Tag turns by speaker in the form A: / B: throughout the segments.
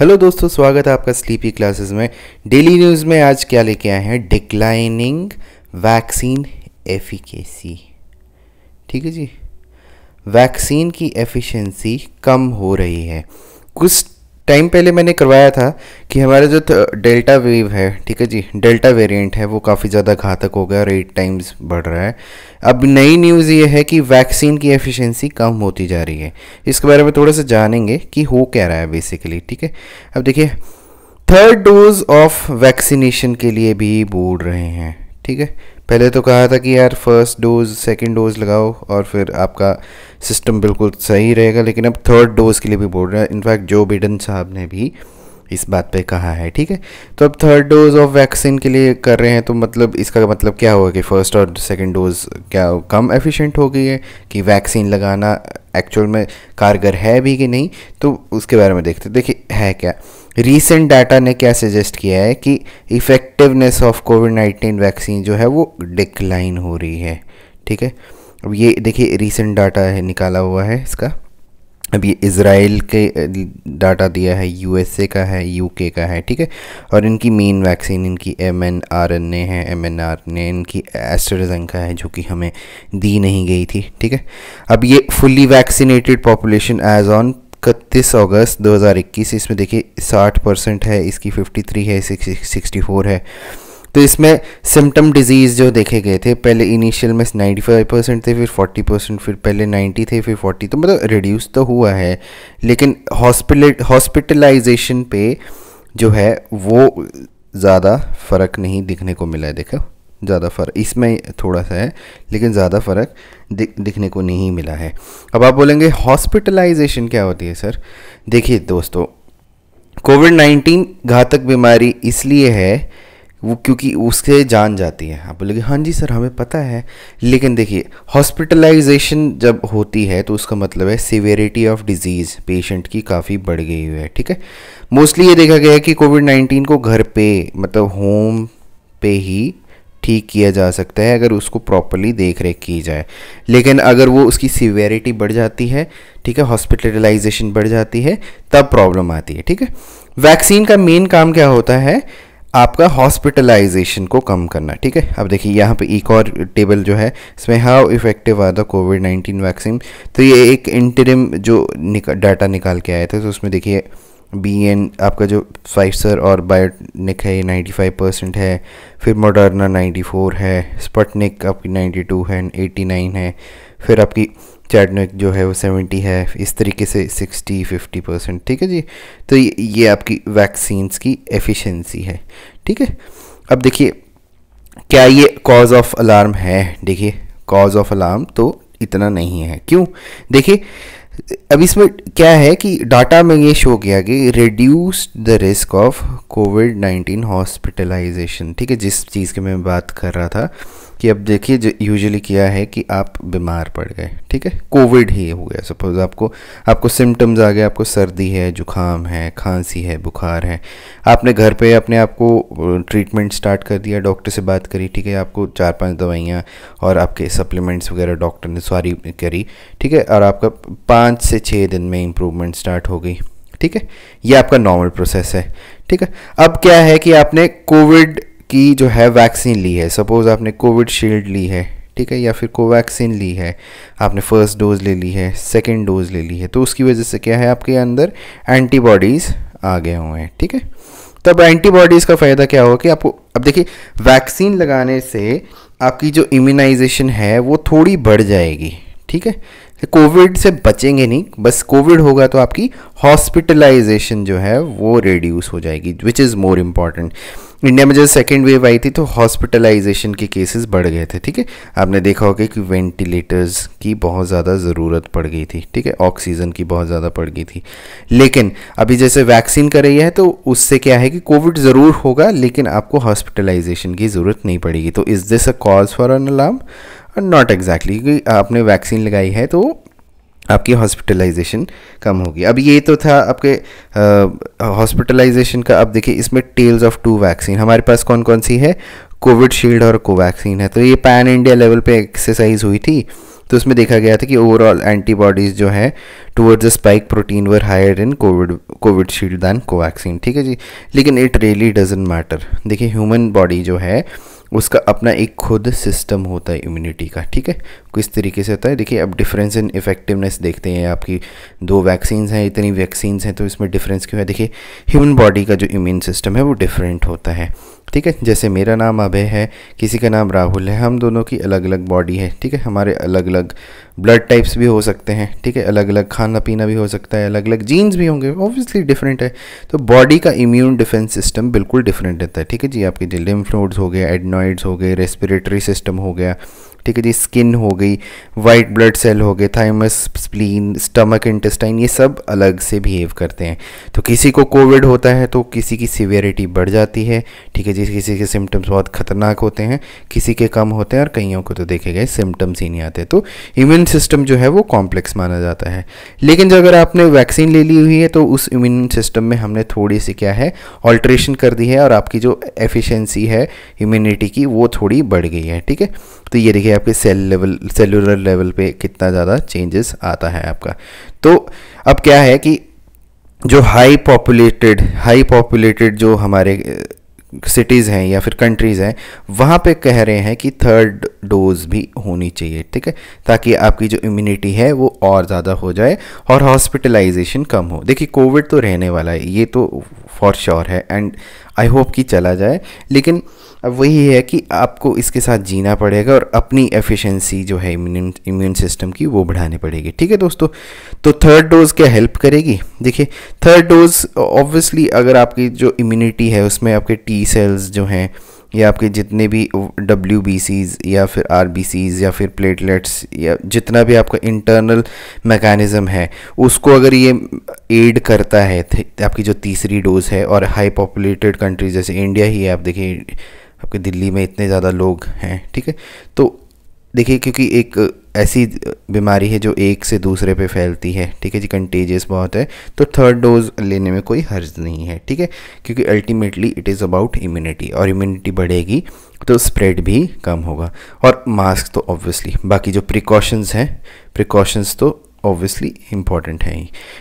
A: hello दोस्तों स्वागत है आपका स्लीपी क्लासेस में डेली न्यूज़ में आज क्या लेके आए हैं डिक्लाइनिंग वैक्सीन एफिकेसी ठीक है जी वैक्सीन की एफिशिएंसी कम हो रही है कुछ टाइम पहले मैंने करवाया था कि हमारा जो डेल्टा वेव है ठीक है जी डेल्टा वेरिएंट है वो काफ़ी ज़्यादा घातक हो गया और एट टाइम्स बढ़ रहा है अब नई न्यूज़ ये है कि वैक्सीन की एफिशिएंसी कम होती जा रही है इसके बारे में थोड़ा सा जानेंगे कि हो क्या रहा है बेसिकली ठीक है अब देखिए थर्ड डोज ऑफ वैक्सीनेशन के लिए भी बोल रहे हैं ठीक है पहले तो कहा था कि यार फर्स्ट डोज सेकंड डोज लगाओ और फिर आपका सिस्टम बिल्कुल सही रहेगा लेकिन अब थर्ड डोज के लिए भी बोल रहे हैं इनफैक्ट जो बिडन साहब ने भी इस बात पे कहा है ठीक है तो अब थर्ड डोज ऑफ वैक्सीन के लिए कर रहे हैं तो मतलब इसका मतलब क्या होगा कि फर्स्ट और सेकंड डोज क्या कम एफिशिएंट हो गई है कि वैक्सीन लगाना एक्चुअल में कारगर है भी कि नहीं तो उसके बारे में देखते देखिए है क्या रीसेंट डाटा ने क्या सजेस्ट किया है कि effectiveness of COVID nineteen vaccine जो है वो डिक्लाइन हो रही है ठीक है अब ये देखिए रीसेंट डाटा है निकाला हुआ है इसका अब ये इसराइल के डाटा दिया है यूएसए का है यूके का है ठीक है और इनकी मेन वैक्सीन इनकी M N R N A है M N R N A इनकी का है जो कि हमें दी नहीं गई थी ठीक है अब ये fully vaccinated population as on इकतीस अगस्त 2021 इसमें देखिए 60 परसेंट है इसकी 53 है 64 है तो इसमें सिम्टम डिजीज़ जो देखे गए थे पहले इनिशियल में 95 परसेंट थे फिर 40 परसेंट फिर पहले 90 थे फिर 40 तो मतलब रिड्यूस तो हुआ है लेकिन हॉस्पिटल हॉस्पिटलाइजेशन पे जो है वो ज़्यादा फ़र्क नहीं दिखने को मिला है देखो ज़्यादा फ़र्क इसमें थोड़ा सा है लेकिन ज़्यादा फ़र्क दिखने को नहीं मिला है अब आप बोलेंगे हॉस्पिटलाइजेशन क्या होती है सर देखिए दोस्तों कोविड नाइन्टीन घातक बीमारी इसलिए है वो क्योंकि उससे जान जाती है आप बोलेंगे हाँ जी सर हमें पता है लेकिन देखिए हॉस्पिटलाइजेशन जब होती है तो उसका मतलब है सिवेरिटी ऑफ डिजीज़ पेशेंट की काफ़ी बढ़ गई हुई है ठीक है मोस्टली ये देखा गया है कि कोविड नाइन्टीन को घर पे मतलब होम पे ही ठीक किया जा सकता है अगर उसको प्रॉपरली देख रेख की जाए लेकिन अगर वो उसकी सीवियरिटी बढ़ जाती है ठीक है हॉस्पिटलाइजेशन बढ़ जाती है तब प्रॉब्लम आती है ठीक है वैक्सीन का मेन काम क्या होता है आपका हॉस्पिटलाइजेशन को कम करना ठीक है अब देखिए यहाँ पे एक और टेबल जो है इसमें how effective are the COVID nineteen vaccine तो ये एक इंटरिम जो निक, डाटा निकाल के आया था तो उसमें देखिए बी एन आपका जो फाइसर और बायोनिक है ये नाइन्टी फाइव परसेंट है फिर मोडर्ना नाइन्टी फोर है स्पटनिक आपकी नाइन्टी टू है एटी नाइन है फिर आपकी चैटनिक जो है वो सेवेंटी है इस तरीके से सिक्सटी फिफ्टी परसेंट ठीक है जी तो ये ये आपकी वैक्सीन्स की एफिशिएंसी है ठीक है अब देखिए क्या ये कॉज ऑफ अलार्म है देखिए कॉज ऑफ अलार्म तो इतना नहीं है क्यों देखिए अब इसमें क्या है कि डाटा में ये शो किया कि reduce the risk of COVID nineteen hospitalisation ठीक है जिस चीज़ की मैं बात कर रहा था कि अब देखिए जो यूजुअली किया है कि आप बीमार पड़ गए ठीक है कोविड ही हो गया सपोज आपको आपको सिम्टम्स आ गए आपको सर्दी है जुकाम है खांसी है बुखार है आपने घर पे अपने आप को ट्रीटमेंट स्टार्ट कर दिया डॉक्टर से बात करी ठीक है आपको चार पांच दवाइयाँ और आपके सप्लीमेंट्स वगैरह डॉक्टर ने सॉरी करी ठीक है और आपका पाँच से छः दिन में इम्प्रूवमेंट स्टार्ट हो गई ठीक है ये आपका नॉर्मल प्रोसेस है ठीक है अब क्या है कि आपने कोविड की जो है वैक्सीन ली है सपोज़ आपने कोविड शील्ड ली है ठीक है या फिर कोवैक्सिन ली है आपने फर्स्ट डोज ले ली है सेकेंड डोज ले ली है तो उसकी वजह से क्या है आपके अंदर एंटीबॉडीज़ आ गए हुए हैं ठीक है तब एंटीबॉडीज़ का फ़ायदा क्या होगा कि आपको अब देखिए वैक्सीन लगाने से आपकी जो इम्यूनाइजेशन है वो थोड़ी बढ़ जाएगी ठीक है कोविड से बचेंगे नहीं बस कोविड होगा तो आपकी हॉस्पिटलाइजेशन जो है वो रिड्यूस हो जाएगी which is more important India में जब सेकेंड वेव आई थी तो हॉस्पिटलाइजेशन के केसेस बढ़ गए थे ठीक है आपने देखा होगा कि वेंटिलेटर्स की बहुत ज़्यादा ज़रूरत पड़ गई थी ठीक है ऑक्सीजन की बहुत ज़्यादा पड़ गई थी लेकिन अभी जैसे वैक्सीन कर रही है तो उससे क्या है कि कोविड ज़रूर होगा लेकिन आपको हॉस्पिटलाइजेशन की ज़रूरत नहीं पड़ेगी तो is this a cause for an alarm not exactly क्योंकि आपने वैक्सीन लगाई है तो आपकी हॉस्पिटलाइजेशन कम होगी अब ये तो था आपके हॉस्पिटलाइजेशन का अब देखिए इसमें टेल्स ऑफ टू वैक्सीन हमारे पास कौन कौन सी है कोविड शील्ड और कोवैक्सीन है तो ये पैन इंडिया लेवल पे एक्सरसाइज हुई थी तो उसमें देखा गया था कि ओवरऑल एंटीबॉडीज़ जो है towards the spike protein were higher in COVID Covishield than Covaxin ठीक है जी लेकिन इट रियली डजेंट मैटर देखिए ह्यूमन बॉडी जो है उसका अपना एक खुद सिस्टम होता है इम्यूनिटी का ठीक है किस तरीके से होता है देखिए अब डिफरेंस इन इफेक्टिवनेस देखते हैं आपकी दो वैक्सीन्स हैं इतनी वैक्सीन्स हैं तो इसमें डिफरेंस क्यों है देखिए ह्यूमन बॉडी का जो इम्यून सिस्टम है वो डिफरेंट होता है ठीक है जैसे मेरा नाम अभय है किसी का नाम राहुल है हम दोनों की अलग अलग बॉडी है ठीक है हमारे अलग अलग ब्लड टाइप्स भी हो सकते हैं ठीक है अलग अलग खाना पीना भी हो सकता है अलग अलग जीन्स भी होंगे ऑब्वियसली डिफरेंट है तो बॉडी का इम्यून डिफेंस सिस्टम बिल्कुल डिफरेंट रहता है ठीक है जी आपके जो लिम्फ नोड्स हो गए एडनॉइड्स हो गए रेस्पिरेटरी सिस्टम हो गया ठीक है जी स्किन हो गई वाइट ब्लड सेल हो गए थाइमस स्प्लीन स्टमक इंटेस्टाइन ये सब अलग से बिहेव करते हैं तो किसी को कोविड होता है तो किसी की सीवियरिटी बढ़ जाती है ठीक है जिस किसी के सिम्टम्स बहुत ख़तरनाक होते हैं किसी के कम होते हैं और कईयों को तो देखे गए सिम्टम्स ही नहीं आते तो इम्यून सिस्टम जो है वो कॉम्प्लेक्स माना जाता है लेकिन जो अगर आपने वैक्सीन ले ली हुई है तो उस इम्यून सिस्टम में हमने थोड़ी सी क्या है ऑल्ट्रेशन कर दी है और आपकी जो एफिशेंसी है इम्यूनिटी की वो थोड़ी बढ़ गई है ठीक है तो ये देखिए आपके सेल लेवल सेलुलर लेवल पर कितना ज़्यादा चेंजेस आता है आपका तो अब क्या है कि जो हाई पॉपुलेटेड हाई पॉपुलेटेड जो हमारे सिटीज़ हैं या फिर कंट्रीज़ हैं वहाँ पे कह रहे हैं कि थर्ड डोज भी होनी चाहिए ठीक है ताकि आपकी जो इम्यूनिटी है वो और ज़्यादा हो जाए और हॉस्पिटलाइजेशन कम हो देखिए कोविड तो रहने वाला है ये तो फॉर श्योर है एंड आई होप कि चला जाए लेकिन अब वही है कि आपको इसके साथ जीना पड़ेगा और अपनी एफिशिएंसी जो है इम्यून इम्यून सिस्टम की वो बढ़ानी पड़ेगी ठीक है दोस्तों तो थर्ड डोज क्या हेल्प करेगी देखिए थर्ड डोज ऑब्वियसली अगर आपकी जो इम्यूनिटी है उसमें आपके टी सेल्स जो हैं या आपके जितने भी डब्ल्यू बी सीज़ या फिर आर बी सीज़ या फिर प्लेटलेट्स या जितना भी आपका इंटरनल मैकेनिज़्म है उसको अगर ये एड करता है आपकी जो तीसरी डोज़ है और हाई पॉपुलेटेड कंट्रीज जैसे इंडिया ही है आप देखिए आपके दिल्ली में इतने ज़्यादा लोग हैं ठीक है तो देखिए क्योंकि एक ऐसी बीमारी है जो एक से दूसरे पे फैलती है ठीक है जी कंटेजियस बहुत है तो थर्ड डोज लेने में कोई हर्ज नहीं है ठीक है क्योंकि ultimately it is about immunity और इम्यूनिटी बढ़ेगी तो स्प्रेड भी कम होगा और मास्क तो ऑब्वियसली बाकी जो प्रिकॉशंस हैं प्रिकॉशंस तो ऑब्वियसली इम्पॉर्टेंट है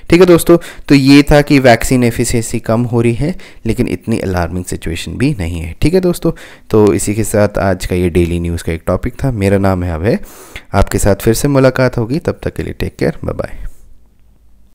A: ठीक है दोस्तों तो ये था कि वैक्सीन एफिशिएंसी कम हो रही है लेकिन इतनी अलार्मिंग सिचुएशन भी नहीं है ठीक है दोस्तों तो इसी के साथ आज का ये डेली न्यूज़ का एक टॉपिक था मेरा नाम है अभय आपके साथ फिर से मुलाकात होगी तब तक के लिए टेक केयर बाय बाय